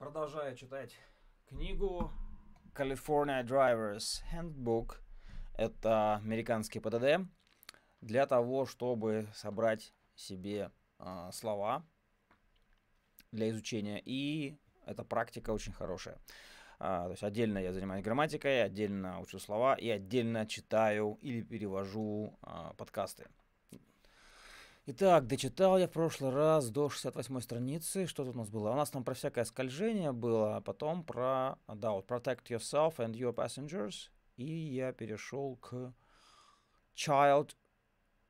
Продолжаю читать книгу California Drivers Handbook. Это американский ПДД для того, чтобы собрать себе э, слова для изучения. И эта практика очень хорошая. А, то есть отдельно я занимаюсь грамматикой, отдельно учу слова и отдельно читаю или перевожу а, подкасты. Итак, дочитал я в прошлый раз до 68 страницы. Что тут у нас было? У нас там про всякое скольжение было, а потом про, а, да, вот Protect Yourself and Your Passengers. И я перешел к Child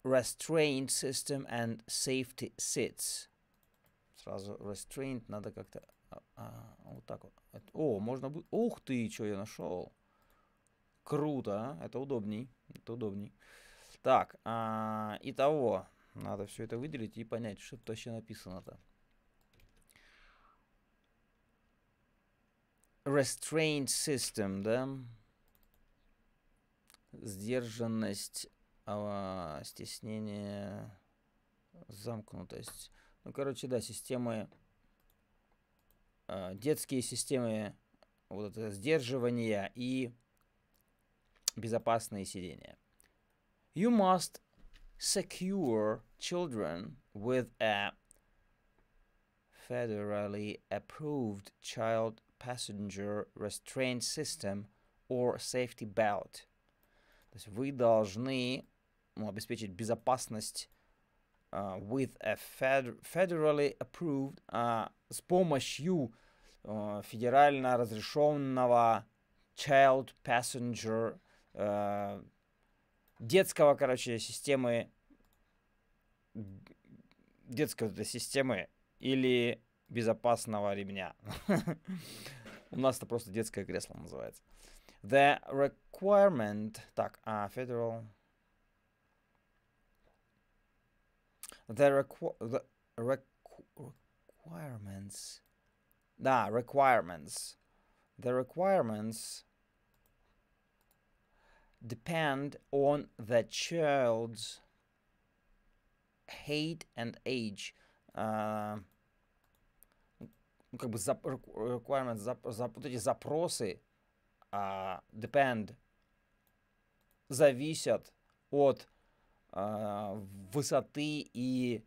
Restraint System and Safety seats. Сразу Restraint надо как-то... А, а, вот так вот. О, можно будет... Ух ты, что я нашел. Круто, а, это удобней. Это удобней. Так, а, итого... того надо все это выделить и понять, что тут вообще написано-то. Restraint system, да? Сдержанность, а, стеснение, замкнутость. Ну, короче, да, системы, э, детские системы вот это сдерживания и безопасные сидения. You must secure children with a federally approved child passenger restraint system or safety belt. То есть вы должны ну, обеспечить безопасность uh, with a fed federally approved uh, с помощью uh, федерально разрешенного child passenger uh, детского, короче, системы детской системы или безопасного ремня. У нас это просто детское кресло называется. The requirement... Так, а, federal... The, requ the requ requirements... Да, requirements. The requirements depend on the child's height and age. Uh, как бы зап requirements, зап зап вот эти запросы uh, depend зависят от uh, высоты и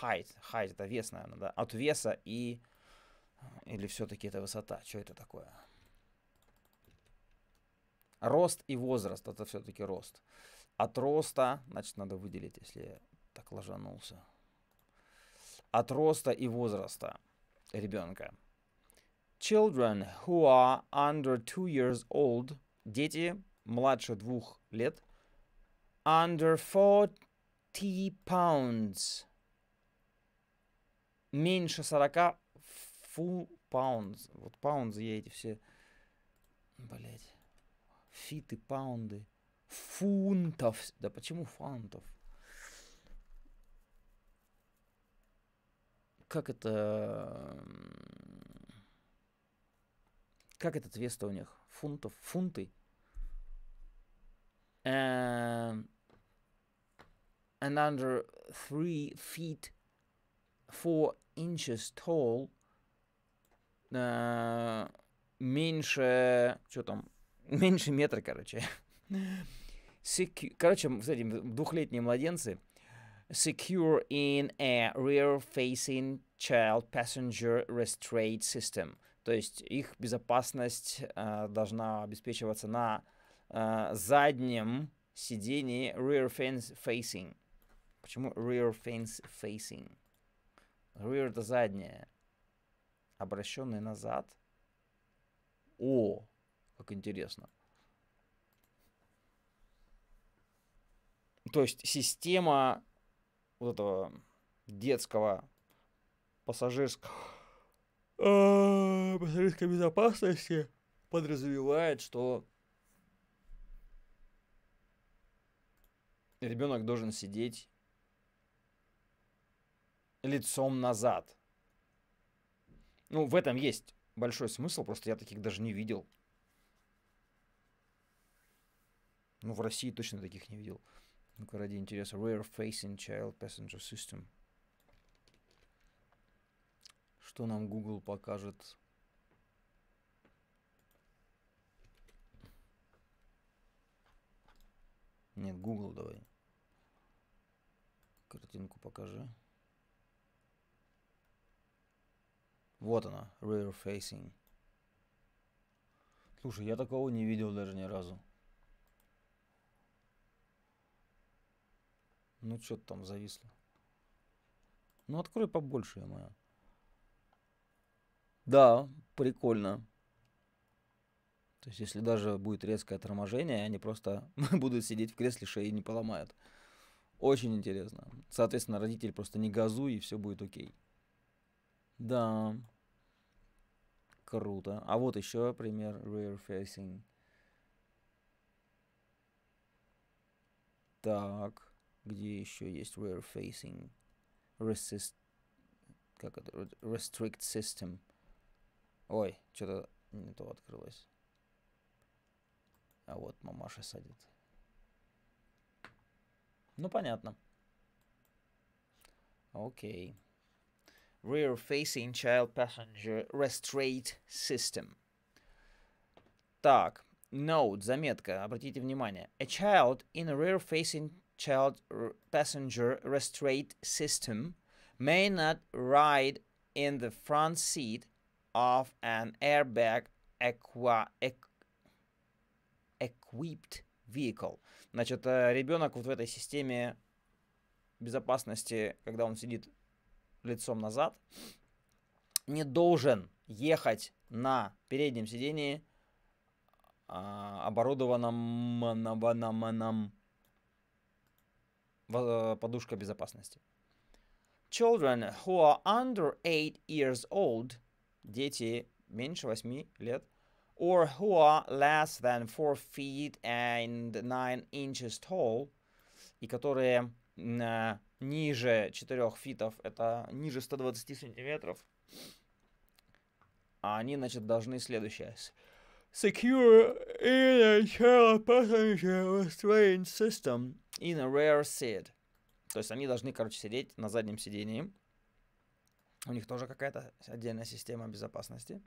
height, height это вес, наверное, да, от веса и или все-таки это высота, что это такое? Рост и возраст, это все-таки рост. От роста, значит, надо выделить, если я так ложанулся. От роста и возраста ребенка. Children who are under two years old, дети младше двух лет, under 40 pounds, меньше 40 full pounds. Вот pounds я эти все... Блять фиты, паунды, фунтов. Да почему фунтов? Как это... Как этот вес у них? Фунтов? Фунты? Эм, and under three feet four inches tall, uh, меньше, что там, Меньше метра, короче. Secu- короче, кстати, двухлетние младенцы. Secure in a rear-facing child passenger restraint system. То есть их безопасность э, должна обеспечиваться на э, заднем сидении rear-facing. Почему rear-facing? Rear это заднее. Обращенный назад. О, как интересно. То есть система вот этого детского пассажирского а, пассажирской безопасности подразумевает, что ребенок должен сидеть лицом назад. Ну, в этом есть большой смысл, просто я таких даже не видел. Ну, в России точно таких не видел. Ну-ка, ради интереса. Rare Facing Child Passenger System. Что нам Google покажет? Нет, Google давай. Картинку покажи. Вот она, Rear Facing. Слушай, я такого не видел даже ни разу. Ну что ты там зависло? Ну открой побольше, я моя. Да, прикольно. То есть, если даже будет резкое торможение, они просто будут сидеть в кресле, шеи не поломают. Очень интересно. Соответственно, родитель просто не газу и все будет окей. Да. Круто. А вот еще пример rear facing. Так где еще есть rear Facing, Resist, как это, Restrict System. Ой, что-то не то открылось. А вот мамаша садит. Ну, понятно. Окей. Rear Facing Child Passenger Restraint System. Так, note, заметка, обратите внимание. A child in a rear facing child passenger restraint system may not ride in the front seat of an airbag equa equipped vehicle. Значит, ребенок вот в этой системе безопасности, когда он сидит лицом назад, не должен ехать на переднем сидении, оборудованном подушка безопасности. Children who are under 8 years old, дети меньше 8 лет, or who are less than 4 feet and 9 inches tall, и которые э, ниже 4 фитов, это ниже 120 сантиметров, а они, значит, должны следующее. Secure in a child passenger restraint system in a rear seat. То есть они должны, короче, сидеть на заднем сидении. У них тоже какая-то отдельная система безопасности.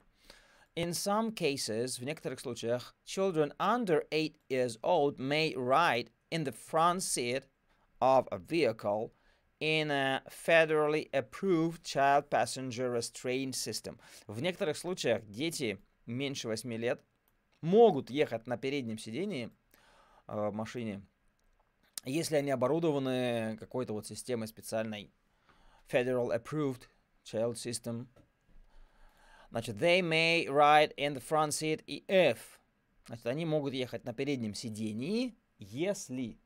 In some cases, в некоторых случаях, children under 8 years old may ride in the front seat of a vehicle in a federally approved child passenger restraint system. В некоторых случаях дети меньше 8 лет могут ехать на переднем сидении в э, машине, если они оборудованы какой-то вот системой специальной Federal Approved Child System. Значит, they may ride in the front seat if. Значит, они могут ехать на переднем сидении, если.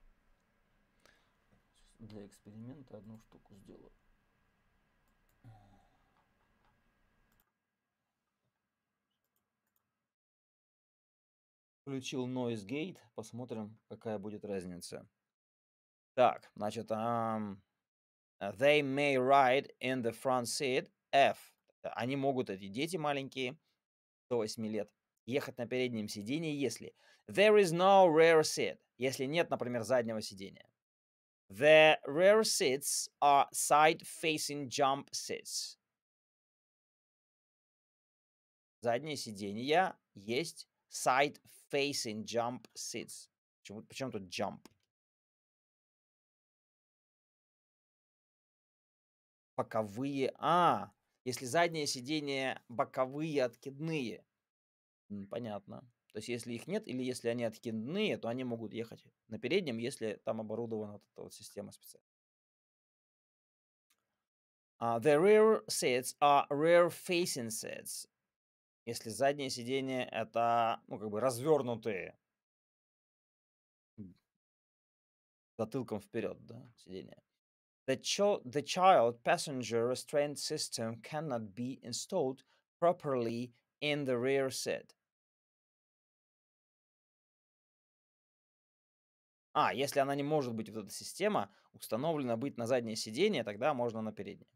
Для эксперимента одну штуку сделаю. Включил noise gate, посмотрим, какая будет разница. Так, значит, um, they may ride in the front seat F. Э, они могут, эти дети маленькие, до 8 лет, ехать на переднем сидении, если there is no rear seat, если нет, например, заднего сидения. The rear seats are side-facing jump seats. Задние сиденья есть side-facing jump seats. Почему, почему тут jump? боковые... А, если заднее сиденье боковые откидные. Понятно. То есть, если их нет, или если они откидные, то они могут ехать на переднем, если там оборудована вот эта вот система специальная. Uh, the rear seats are rear-facing seats. Если заднее сиденье это, ну, как бы развернутые затылком вперед, да, сиденье. The, cho- the child passenger restraint system cannot be installed properly in the rear seat. А, если она не может быть, вот эта система установлена быть на заднее сиденье, тогда можно на переднее.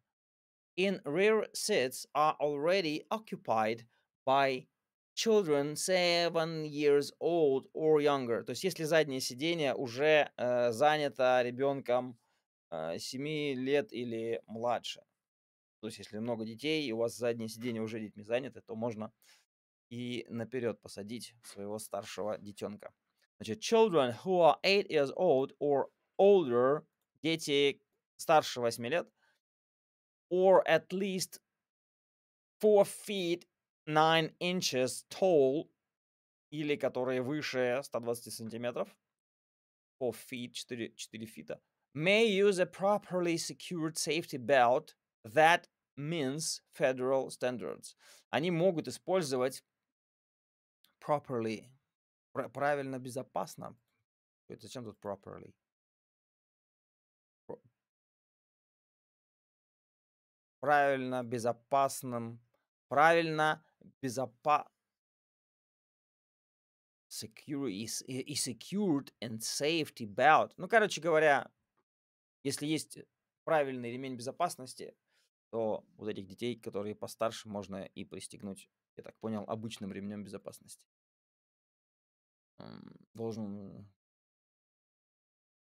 In rear seats are already occupied by children 7 years old or younger. То есть, если заднее сиденье уже э, занято ребенком 7 а, лет или младше. То есть, если много детей, и у вас заднее сиденье уже детьми занято, то можно и наперед посадить своего старшего детенка. Значит, children who are 8 years old or older, дети старше 8 лет, or at least 4 feet 9 inches tall, или которые выше 120 сантиметров, 4 feet, 4, 4 фита, may use a properly secured safety belt that means federal standards. Они могут использовать properly, правильно, безопасно. Зачем тут properly? Правильно, безопасным, правильно, безопасно. Secure, is, is secured and safety belt. Ну, короче говоря, Если есть правильный ремень безопасности, то вот этих детей, которые постарше, можно и пристегнуть, я так понял, обычным ремнем безопасности. Должен...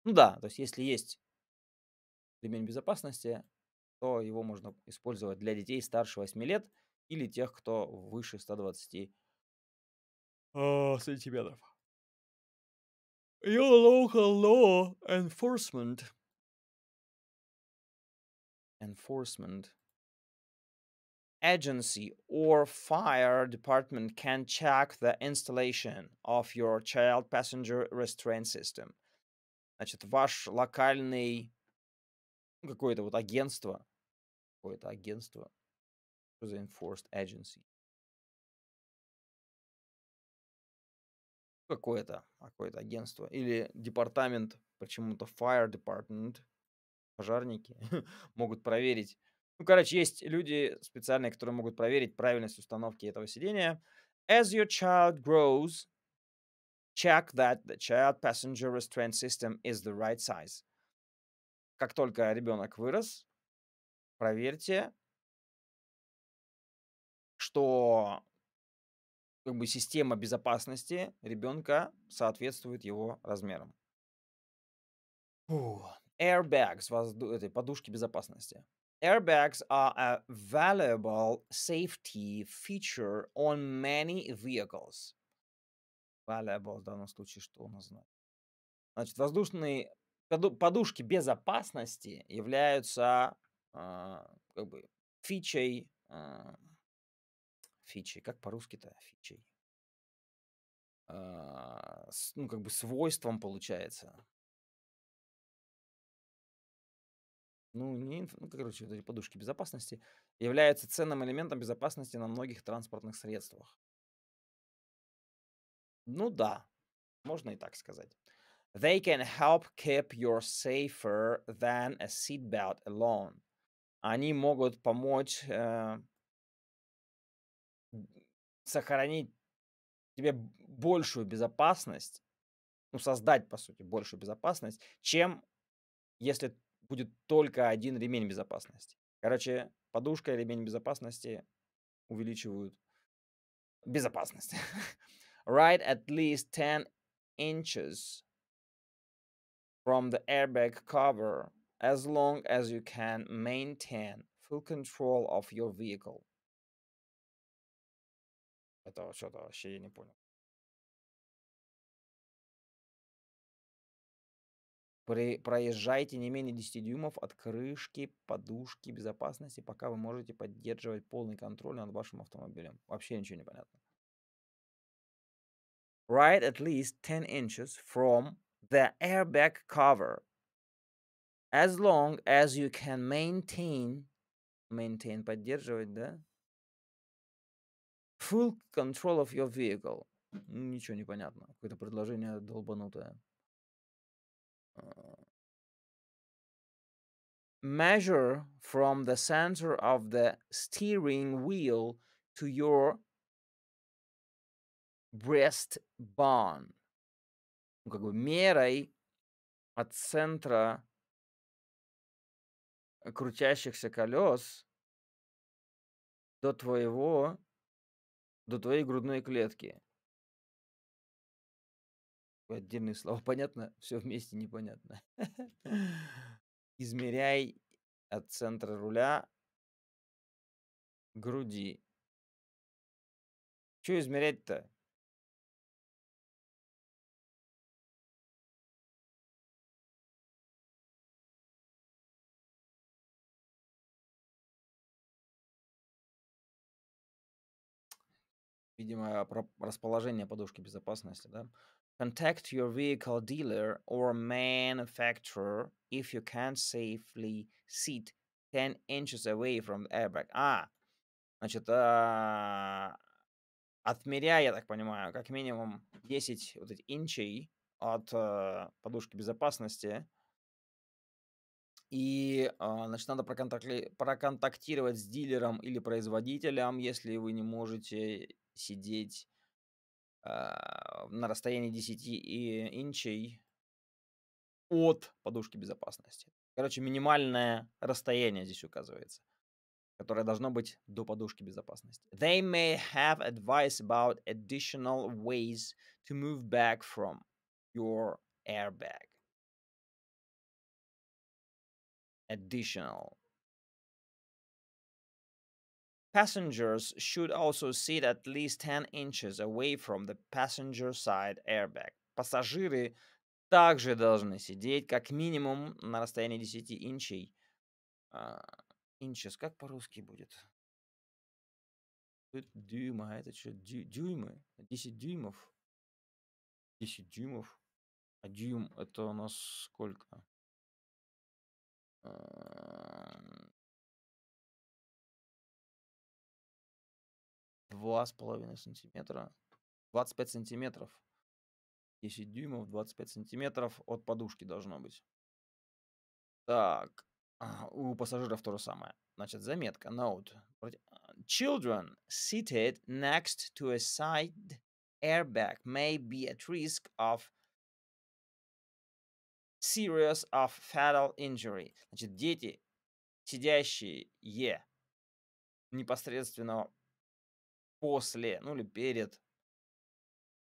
Ну да, то есть если есть ремень безопасности, то его можно использовать для детей старше 8 лет или тех, кто выше 120 uh, а, сантиметров. Your local law enforcement enforcement agency or fire department can check the installation of your child passenger restraint system. Значит, ваш локальный какое-то вот агентство, какое-то агентство, что enforced agency? Какое-то, какое-то агентство или департамент, почему-то fire department – пожарники могут проверить. Ну, короче, есть люди специальные, которые могут проверить правильность установки этого сидения. As your child grows, check that the child passenger restraint system is the right size. Как только ребенок вырос, проверьте, что как бы система безопасности ребенка соответствует его размерам. Фу, airbags, возду... этой подушки безопасности. Airbags are a valuable safety feature on many vehicles. Valuable в данном случае что у нас значит? Значит, воздушные подушки безопасности являются э, как бы фичей, э, фичей, как по-русски-то фичей, э, с, ну как бы свойством получается ну, не, инф... ну, короче, вот эти подушки безопасности, являются ценным элементом безопасности на многих транспортных средствах. Ну да, можно и так сказать. They can help keep you safer than a seatbelt alone. Они могут помочь э, сохранить тебе большую безопасность, ну, создать, по сути, большую безопасность, чем если будет только один ремень безопасности. Короче, подушка и ремень безопасности увеличивают безопасность. Ride at least 10 inches from the airbag cover as long as you can maintain full control of your vehicle. Это что-то вообще я не понял. При, проезжайте не менее 10 дюймов от крышки подушки безопасности, пока вы можете поддерживать полный контроль над вашим автомобилем. Вообще ничего не понятно. Ride at least 10 inches from the airbag cover. As long as you can maintain, maintain, поддерживать, да? Full control of your vehicle. Ничего не понятно. Какое-то предложение долбанутое. Uh, measure from the center of the steering wheel to your breastbone. Ну, как бы мерой от центра э, крутящихся колес до твоего, до твоей грудной клетки. Отдельные слова. Понятно? Все вместе непонятно. Измеряй от центра руля груди. Что измерять-то? Видимо, расположение подушки безопасности, да? Contact your vehicle dealer or manufacturer if you can't safely sit 10 inches away from the airbag. А, значит, а, э, отмеряя, я так понимаю, как минимум 10 вот этих инчей от а, подушки безопасности. И, а, значит, надо проконтакли- проконтактировать с дилером или производителем, если вы не можете сидеть а, на расстоянии 10 инчей от подушки безопасности. Короче, минимальное расстояние здесь указывается, которое должно быть до подушки безопасности. They may have advice about additional ways to move back from your airbag. Additional. Passengers should also sit at least 10 inches away from the passenger side airbag. Пассажиры также должны сидеть как минимум на расстоянии 10 инчей. Инчес, а, uh, как по-русски будет? Дюйма, а это что? дюймы? 10 дюймов? 10 дюймов? А дюйм это у нас сколько? 2,5 сантиметра. 25 сантиметров. 10 дюймов, 25 сантиметров от подушки должно быть. Так, а, у пассажиров то же самое. Значит, заметка, note. А, Children seated next to a side airbag may be at risk of serious of fatal injury. Значит, дети, сидящие непосредственно после, ну или перед,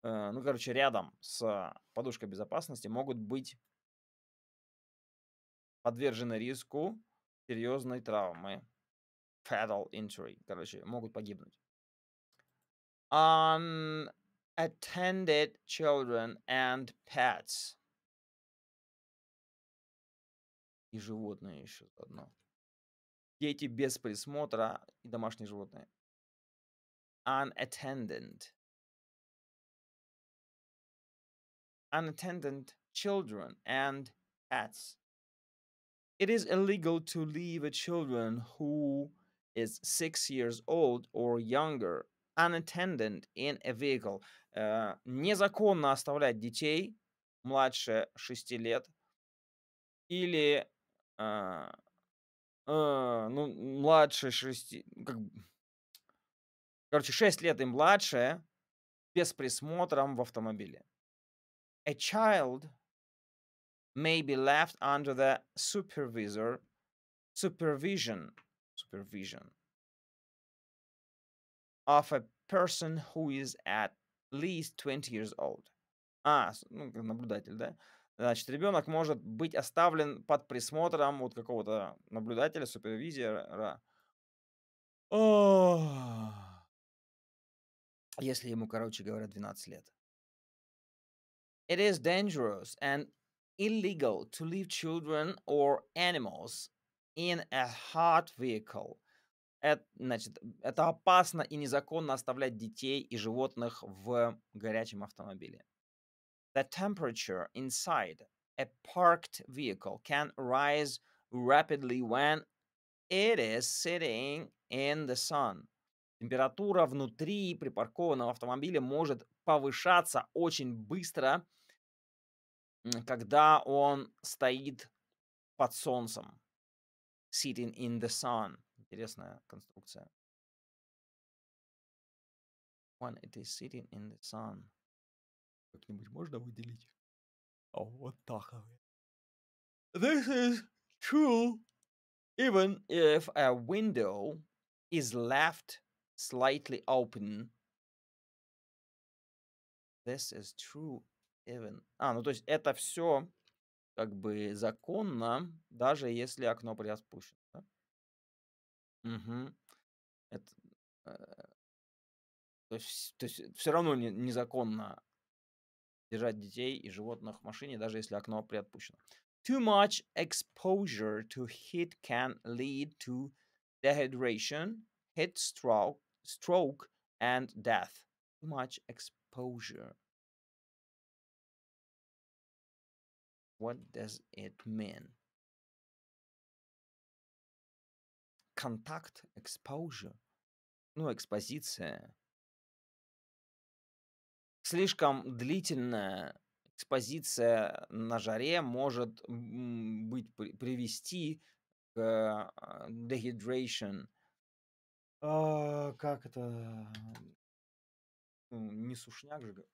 э, ну, короче, рядом с подушкой безопасности могут быть подвержены риску серьезной травмы. Fatal injury, короче, могут погибнуть. Unattended children and pets. И животные еще одно. Дети без присмотра и домашние животные. unattended. Unattended children and pets. It is illegal to leave a children who is six years old or younger unattended in a vehicle. Uh, незаконно оставлять детей младше шести лет или э, э, ну, младше шести как, Короче, 6 лет и младше, без присмотра в автомобиле. A child may be left under the supervisor supervision supervision of a person who is at least 20 years old. А, ну, наблюдатель, да? Значит, ребенок может быть оставлен под присмотром вот какого-то наблюдателя, супервизора. О, если ему, короче говоря, 12 лет. It is dangerous and illegal to leave children or animals in a hot vehicle. Это, значит, это опасно и незаконно оставлять детей и животных в горячем автомобиле. The temperature inside a parked vehicle can rise rapidly when it is sitting in the sun. Температура внутри припаркованного автомобиля может повышаться очень быстро, когда он стоит под солнцем. Sitting in the sun. Интересная конструкция. When it is sitting in the sun. Как-нибудь можно выделить? О, вот так. This is true even if a window is left slightly open. This is true even. А, ну то есть это все как бы законно, даже если окно приспущено. Да? Угу. Это, э, то, есть, то есть все равно не, незаконно держать детей и животных в машине, даже если окно приотпущено. Too much exposure to heat can lead to dehydration, heat stroke, stroke and death. Too much exposure. What does it mean? Контакт, exposure, ну, экспозиция. Слишком длительная экспозиция на жаре может быть, привести к dehydration – а, как это, ну, не сушняк же.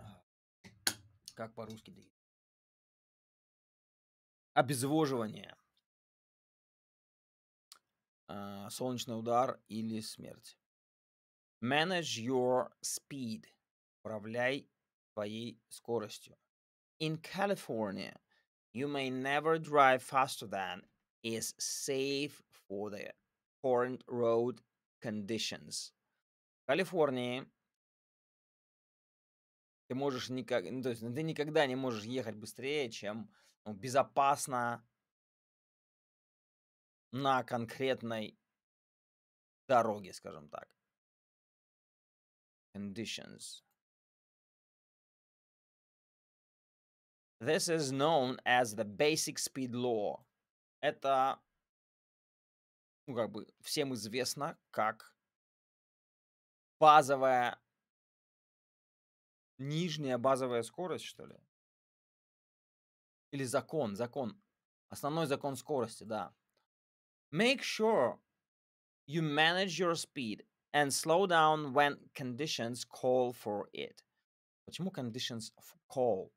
А. Как по-русски? Да? Обезвоживание. А, солнечный удар или смерть. Manage your speed. Управляй своей скоростью. In California, you may never drive faster than is safe for the current road conditions. В Калифорнии ты можешь никак, ну, то есть ты никогда не можешь ехать быстрее, чем ну, безопасно на конкретной дороге, скажем так. Conditions. This is known as the basic speed law это, ну, как бы всем известно, как базовая, нижняя базовая скорость, что ли? Или закон, закон. Основной закон скорости, да. Make sure you manage your speed and slow down when conditions call for it. Почему conditions call?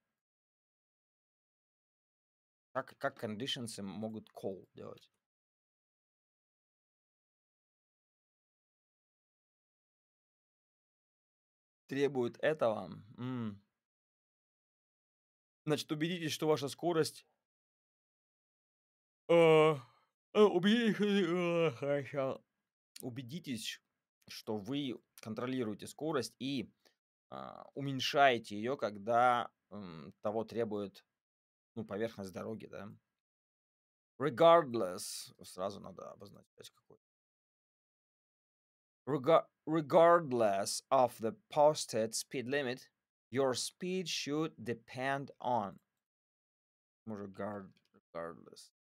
Как, как conditions могут call делать? Требует этого. М-м. Значит, убедитесь, что ваша скорость... Э, э, убедитесь, э, убедитесь, что вы контролируете скорость и а, уменьшаете ее, когда м, того требует ну, поверхность дороги, да. Regardless. Сразу надо обозначать какой. regardless of the posted speed limit, your speed should depend on. Ну, regardless.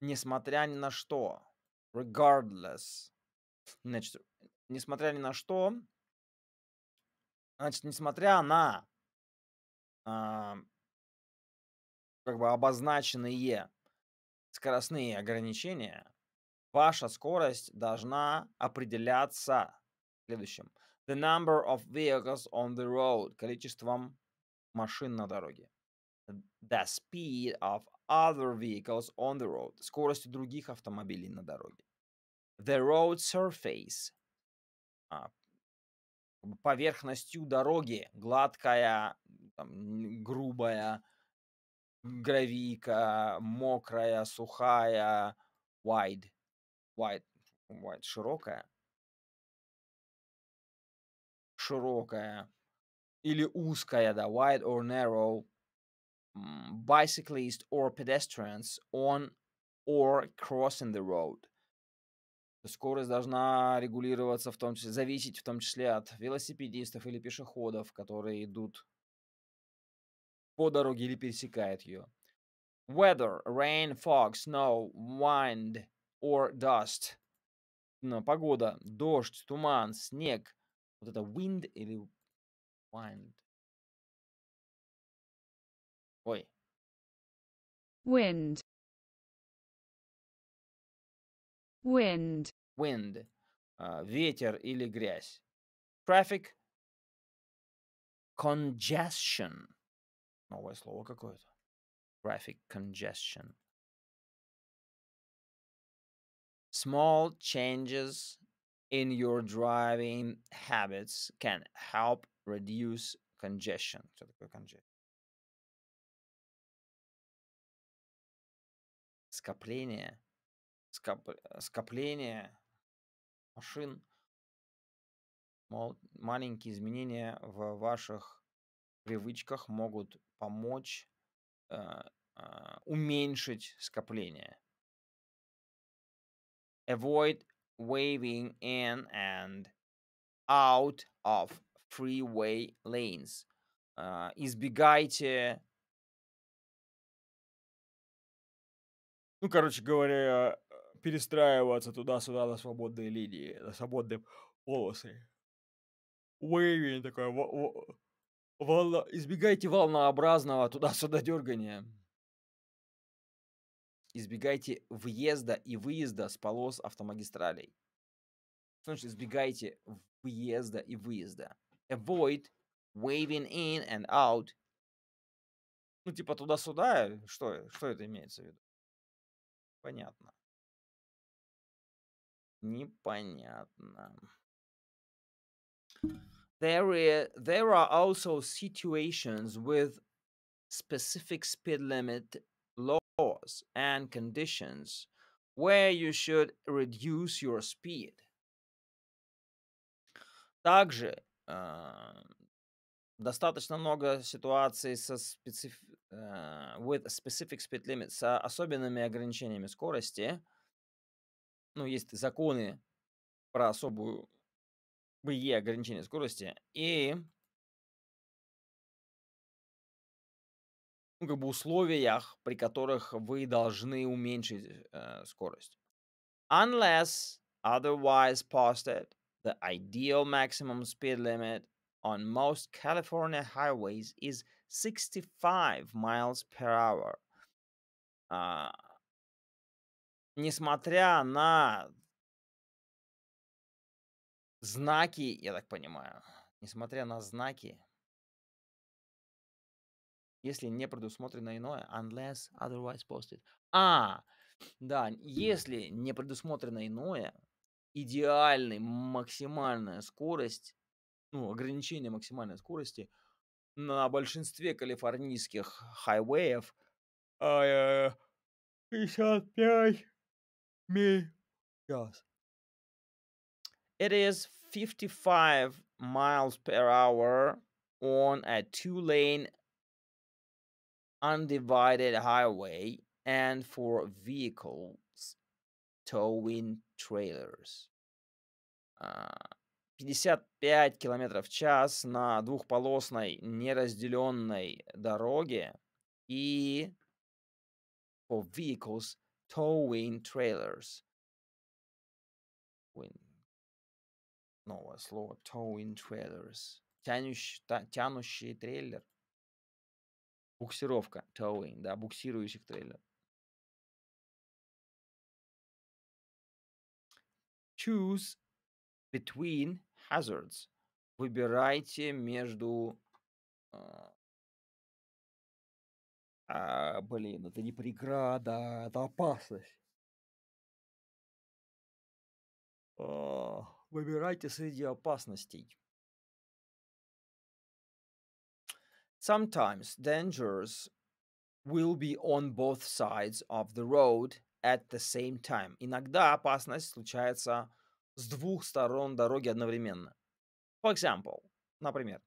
Несмотря ни на что. Regardless. Значит, несмотря ни на что. Значит, несмотря на а, как бы обозначенные скоростные ограничения, ваша скорость должна определяться следующим. The number of vehicles on the road, количеством машин на дороге. The speed of other vehicles on the road, скорость других автомобилей на дороге. The road surface, а, поверхностью дороги, гладкая, там, грубая, гравийка, мокрая, сухая, wide, wide, wide, широкая, широкая, или узкая, да, wide or narrow, bicyclists or pedestrians on or crossing the road. Скорость должна регулироваться в том числе, зависеть в том числе от велосипедистов или пешеходов, которые идут по дороге или пересекает ее. Weather, rain, fog, snow, wind or dust. Ну, погода, дождь, туман, снег. Вот это wind или wind. Ой. Wind. Wind. Wind. Uh, ветер или грязь. Traffic. Congestion. Новое слово какое-то. Traffic congestion. Small changes in your driving habits can help reduce congestion. Что такое congestion? Скопление. Скоп... Скопление машин. Мол, маленькие изменения в ваших привычках могут помочь э, э, уменьшить скопление. Avoid waving in and out of freeway lanes. Э, избегайте... Ну, короче говоря, перестраиваться туда-сюда на свободные линии, на свободные полосы. Waving такой, Волна... Избегайте волнообразного туда-сюда дергания. Избегайте въезда и выезда с полос автомагистралей. Что значит избегайте въезда и выезда? Avoid waving in and out. Ну, типа туда-сюда. Что, что это имеется в виду? Понятно. Непонятно. there is there are also situations with specific speed limit laws and conditions where you should reduce your speed. Также uh, достаточно много ситуаций со специф... uh, with specific speed limit, с особенными ограничениями скорости. Ну, есть законы про особую E ограничение скорости, и ну, как бы условиях, при которых вы должны уменьшить э, скорость. Unless otherwise posted, the ideal maximum speed limit on most California highways is 65 miles per hour. А, несмотря на Знаки, я так понимаю. Несмотря на знаки, если не предусмотрено иное, unless otherwise posted. А, да, если не предусмотрено иное, идеальный, максимальная скорость, ну, ограничение максимальной скорости на большинстве калифорнийских хайвеев 55 а, э, миль в час. It is 55 miles per hour on a two lane undivided highway and for vehicles towing trailers. 55 км в час на двухполосной неразделенной дороге и for vehicles towing trailers новое слово. Towing trailers. Тянущий, та, тянущий трейлер. Буксировка. Towing, да, буксирующих трейлер. Choose between hazards. Выбирайте между... Э, а, блин, это не преграда, это опасность. Выбирайте среди опасностей. Sometimes dangers will be on both sides of the road at the same time. Иногда опасность случается с двух сторон дороги одновременно. For example, например,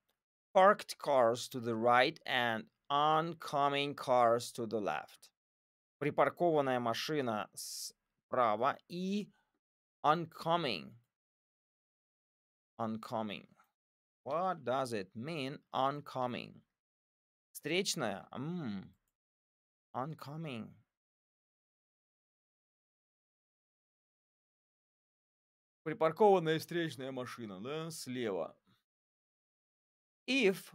parked cars to the right and oncoming cars to the left. Припаркованная машина справа и oncoming oncoming. What does it mean oncoming? Встречная. Mm. Oncoming. Припаркованная встречная машина, да, слева. If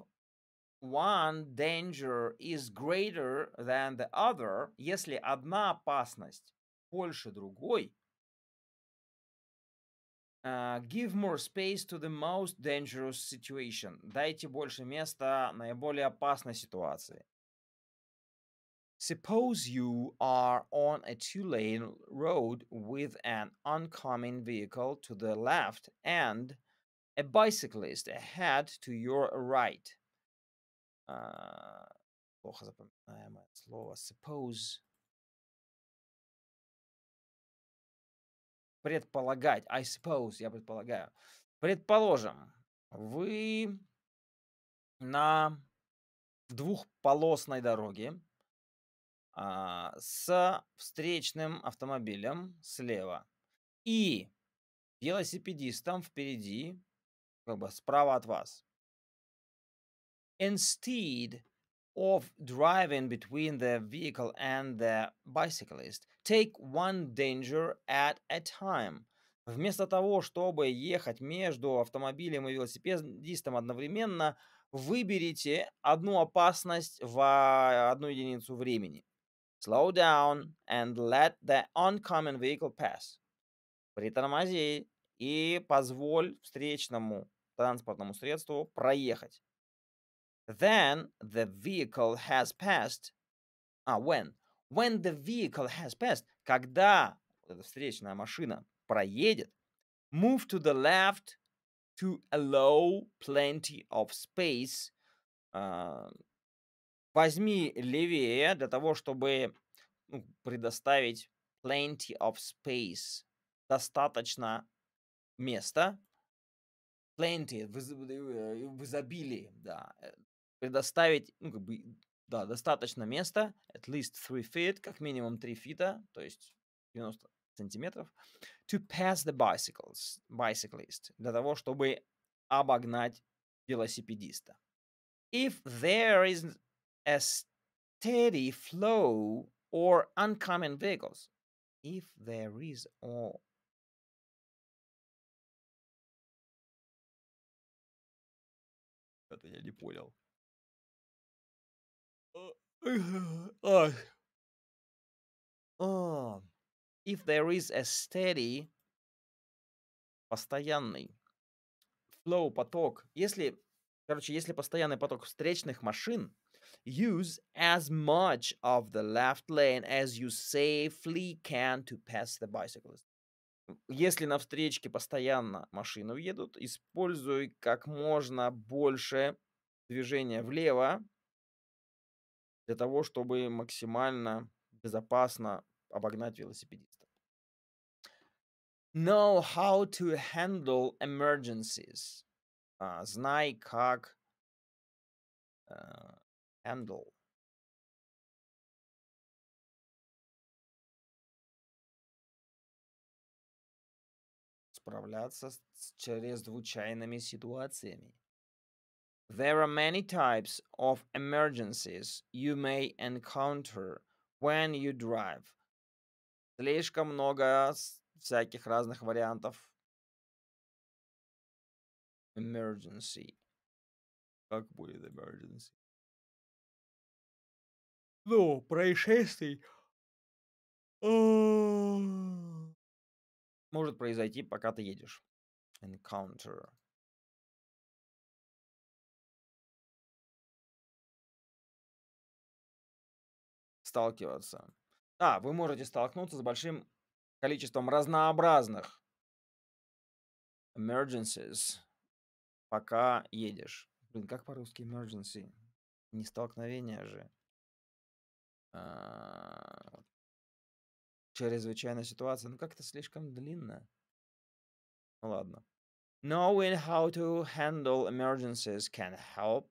one danger is greater than the other, если одна опасность больше другой, give more space to the most dangerous situation. Дайте больше места наиболее опасной ситуации. Suppose you are on a two-lane road with an oncoming vehicle to the left and a bicyclist ahead to your right. Uh, Suppose. предполагать, I suppose, я предполагаю. Предположим, вы на двухполосной дороге а, с встречным автомобилем слева и велосипедистом впереди, как бы справа от вас. Instead of driving between the vehicle and the bicyclist, Take one danger at a time. Вместо того, чтобы ехать между автомобилем и велосипедистом одновременно, выберите одну опасность в одну единицу времени. Slow down and let the oncoming vehicle pass. Притормози и позволь встречному транспортному средству проехать. Then the vehicle has passed. А, when. When the vehicle has passed, когда э, встречная машина проедет, move to the left to allow plenty of space. Uh, возьми левее для того, чтобы ну, предоставить plenty of space. Достаточно места. Plenty в, э, в изобилии, да. Э, предоставить, ну, как бы да, достаточно места, at least three feet, как минимум 3 фита, то есть 90 сантиметров, to pass the bicycles, bicyclist, для того, чтобы обогнать велосипедиста. If there is a steady flow or uncommon vehicles, if there is or Это я не понял. Ай. Oh. Um, if there is a steady, постоянный flow поток, если, короче, если постоянный поток встречных машин, use as much of the left lane as you safely can to pass the bicyclist. Если на встречке постоянно машины едут, используй как можно больше движения влево, для того, чтобы максимально безопасно обогнать велосипедиста. Know how to handle emergencies. Uh, знай, как uh, handle. Справляться с чрезвычайными ситуациями. There are many types of emergencies you may encounter when you drive. Слишком много всяких разных вариантов. Emergency. Как будет emergency? Ну, происшествий может произойти, пока ты едешь. Encounter. сталкиваться. А, вы можете столкнуться с большим количеством разнообразных emergencies, пока едешь. Блин, как по-русски emergency? Не столкновение же. А... Чрезвычайная ситуация. Ну, как-то слишком длинно. Ну, ладно. Knowing how to handle emergencies can help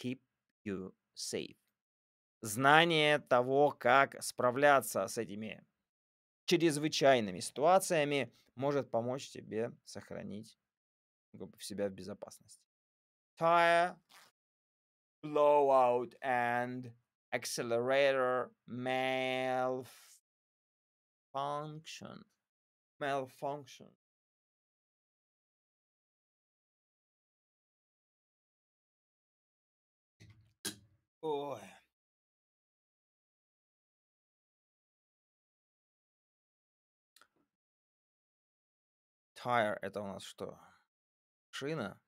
keep you safe знание того, как справляться с этими чрезвычайными ситуациями, может помочь тебе сохранить себя в безопасности. Tire, blowout and accelerator malfunction. Malfunction. Ой. Tire это у нас что? Шина?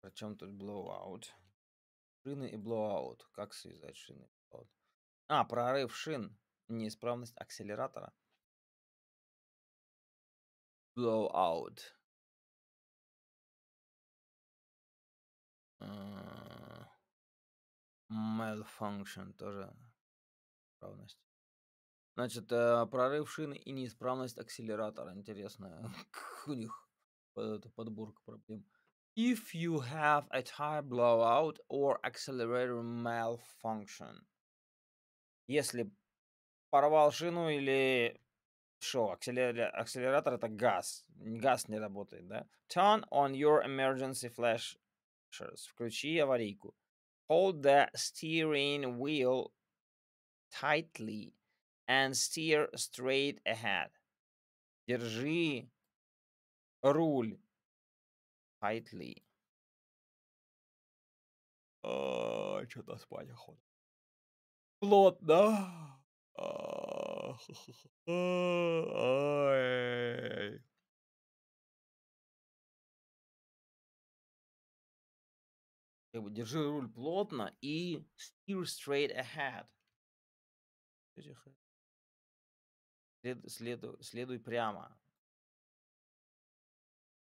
Причем тут blowout? Шины и blowout. Как связать шины? Blowout. А, прорыв шин. Неисправность акселератора. Blowout. А, malfunction тоже. Равность. Значит, э, прорыв шины и неисправность акселератора. Интересно, у них подборка проблем. If you have a tire blowout or accelerator malfunction. Если порвал шину или что, акселера... акселератор это газ. Газ не работает, да? Turn on your emergency flashers. Включи аварийку. Hold the steering wheel tightly and steer straight ahead. Держи руль tightly. А, что-то спать охота. Плотно. А, как бы держи руль плотно и steer straight ahead. След, следуй прямо.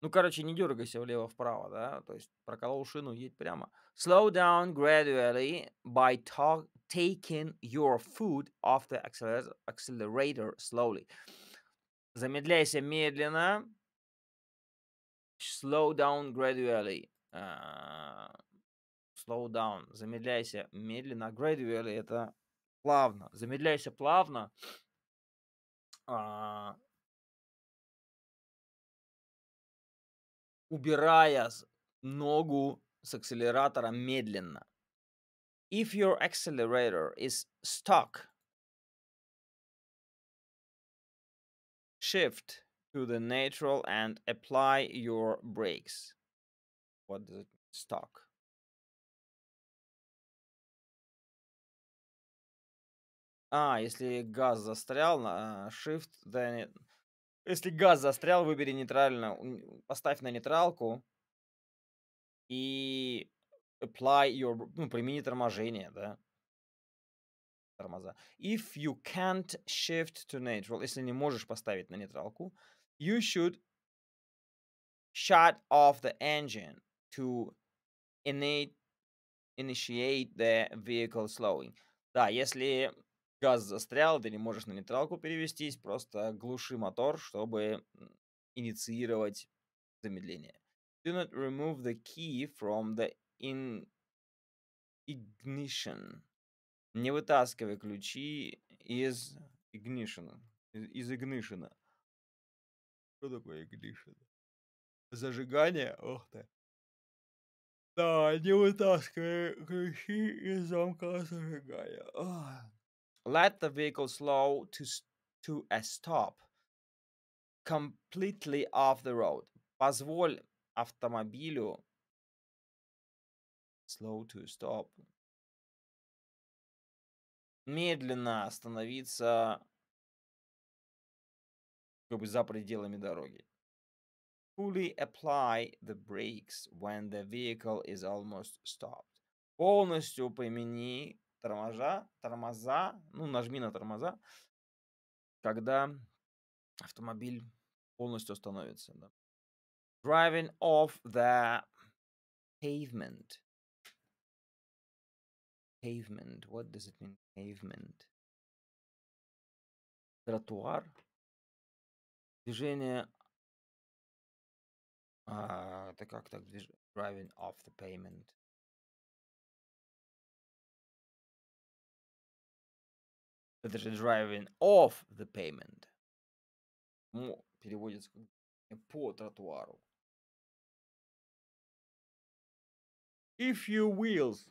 Ну, короче, не дергайся влево-вправо, да? То есть проколол шину, едь прямо. Slow down gradually by talk, taking your foot off the accelerator slowly. Замедляйся медленно. Slow down gradually. Uh, slow down. Замедляйся медленно. Gradually это плавно. Замедляйся плавно. Uh, убирая ногу с акселератора медленно. If your accelerator is stuck, shift to the neutral and apply your brakes. What does it mean? Stuck. А, если газ застрял, на а, Shift, да, нет. Если газ застрял, выбери нейтрально, поставь на нейтралку и apply your, ну, примени торможение, да. Тормоза. If you can't shift to neutral, если не можешь поставить на нейтралку, you should shut off the engine to initiate the vehicle slowing. Да, если газ застрял, ты не можешь на нейтралку перевестись, просто глуши мотор, чтобы инициировать замедление. Do not remove the key from the in ignition. Не вытаскивай ключи из ignition. Из, из ignition. Что такое ignition? Зажигание? Ох ты. Да, не вытаскивай ключи из замка зажигания. Ох. let the vehicle slow to, to a stop completely off the road. Позволь автомобилю slow to stop медленно остановиться как бы за пределами дороги. Fully apply the brakes when the vehicle is almost stopped. Полностью примени тормоза, тормоза, ну, нажми на тормоза, когда автомобиль полностью остановится. Да. Driving off the pavement. Pavement. What does it mean? Pavement. Тротуар. Движение. А, это как так? Движ... Driving off the pavement. даже driving off the payment. Ну, переводится по тротуару. If your wheels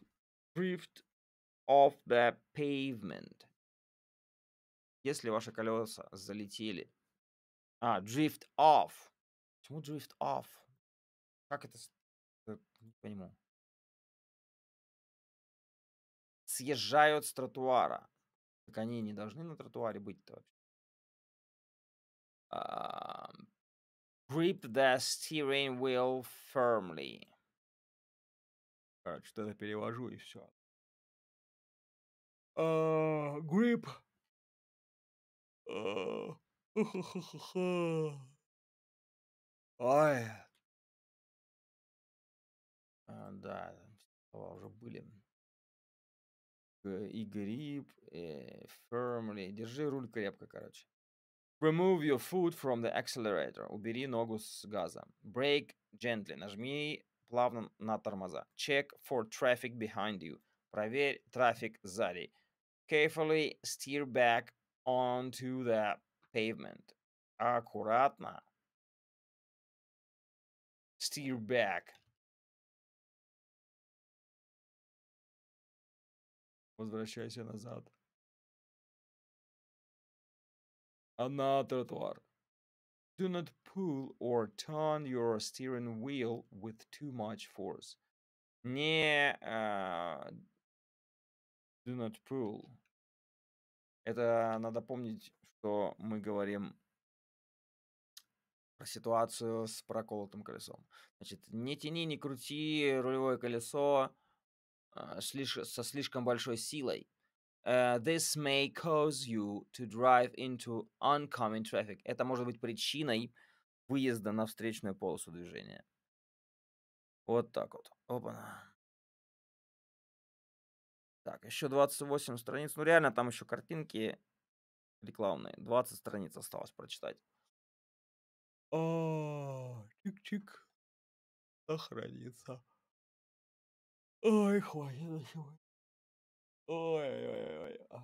drift off the pavement. Если ваши колеса залетели. А, drift off. Почему drift off? Как это? Э, не понимаю. Съезжают с тротуара. Так они не должны на тротуаре быть-то вообще. Um, grip the steering wheel firmly. Короче, что-то перевожу и все. Uh, а, grip. Uh. Ай. А, да, слова уже были. И грипп, firmly. Держи руль крепко, короче. Remove your foot from the accelerator. Убери ногу с газа. Brake gently. Нажми плавно на тормоза. Check for traffic behind you. Проверь трафик сзади. Carefully steer back onto the pavement. Аккуратно. Steer back. Возвращайся назад. на тротуар. Do not pull or turn your steering wheel with too much force. Не... Uh, э, do not pull. Это надо помнить, что мы говорим про ситуацию с проколотым колесом. Значит, не тяни, не крути рулевое колесо э, со слишком большой силой. Э, this may cause you to drive into oncoming traffic. Это может быть причиной выезда на встречную полосу движения. Вот так вот. Опа. Так, еще 28 страниц. Ну, реально, там еще картинки рекламные. 20 страниц осталось прочитать. О, а, чик-чик. Сохранится. Ой, хватит на сегодня. おいおいおいおい。